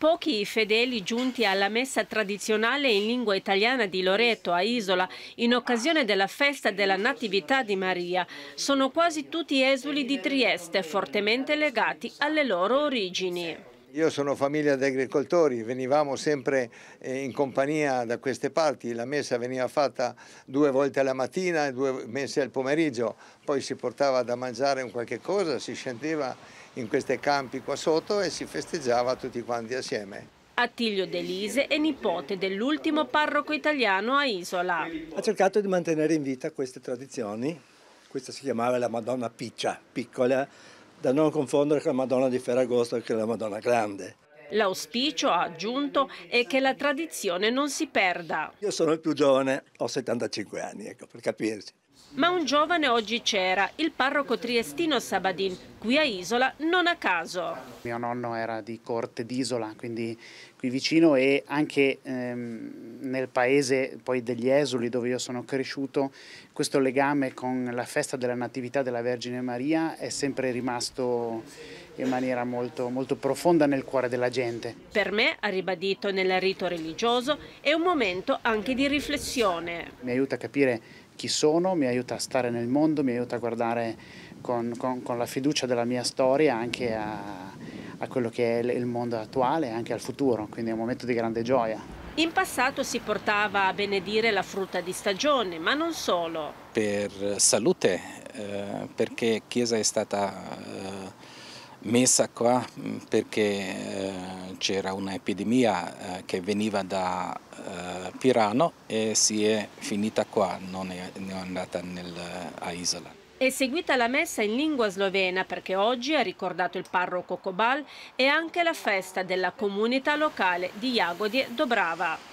Pochi i fedeli giunti alla messa tradizionale in lingua italiana di Loreto a Isola in occasione della festa della Natività di Maria. Sono quasi tutti esuli di Trieste, fortemente legati alle loro origini. Io sono famiglia di agricoltori, venivamo sempre eh, in compagnia da queste parti, la messa veniva fatta due volte alla mattina e due messe al pomeriggio, poi si portava da mangiare un qualche cosa, si scendeva in questi campi qua sotto e si festeggiava tutti quanti assieme. Attilio Delise è nipote dell'ultimo parroco italiano a Isola. Ha cercato di mantenere in vita queste tradizioni, questa si chiamava la Madonna Piccia, piccola, da non confondere con la Madonna di Ferragosto che è la Madonna Grande. L'auspicio, ha aggiunto, è che la tradizione non si perda. Io sono il più giovane, ho 75 anni, ecco, per capirsi. Ma un giovane oggi c'era, il parroco triestino Sabadin, qui a Isola non a caso. Mio nonno era di corte d'Isola, quindi qui vicino e anche ehm, nel paese poi degli esuli dove io sono cresciuto, questo legame con la festa della Natività della Vergine Maria è sempre rimasto in maniera molto, molto profonda nel cuore della gente. Per me, ha ribadito nel rito religioso, è un momento anche di riflessione. Mi aiuta a capire chi sono, mi aiuta a stare nel mondo, mi aiuta a guardare con, con, con la fiducia della mia storia anche a, a quello che è il mondo attuale e anche al futuro, quindi è un momento di grande gioia. In passato si portava a benedire la frutta di stagione, ma non solo. Per salute, eh, perché Chiesa è stata eh, messa qua mm, perché eh, c'era un'epidemia eh, che veniva da eh, Pirano e si è finita qua, non è, non è andata nel, a Isola. È seguita la messa in lingua slovena perché oggi, ha ricordato il parroco Cobal, è anche la festa della comunità locale di Jagodie Dobrava.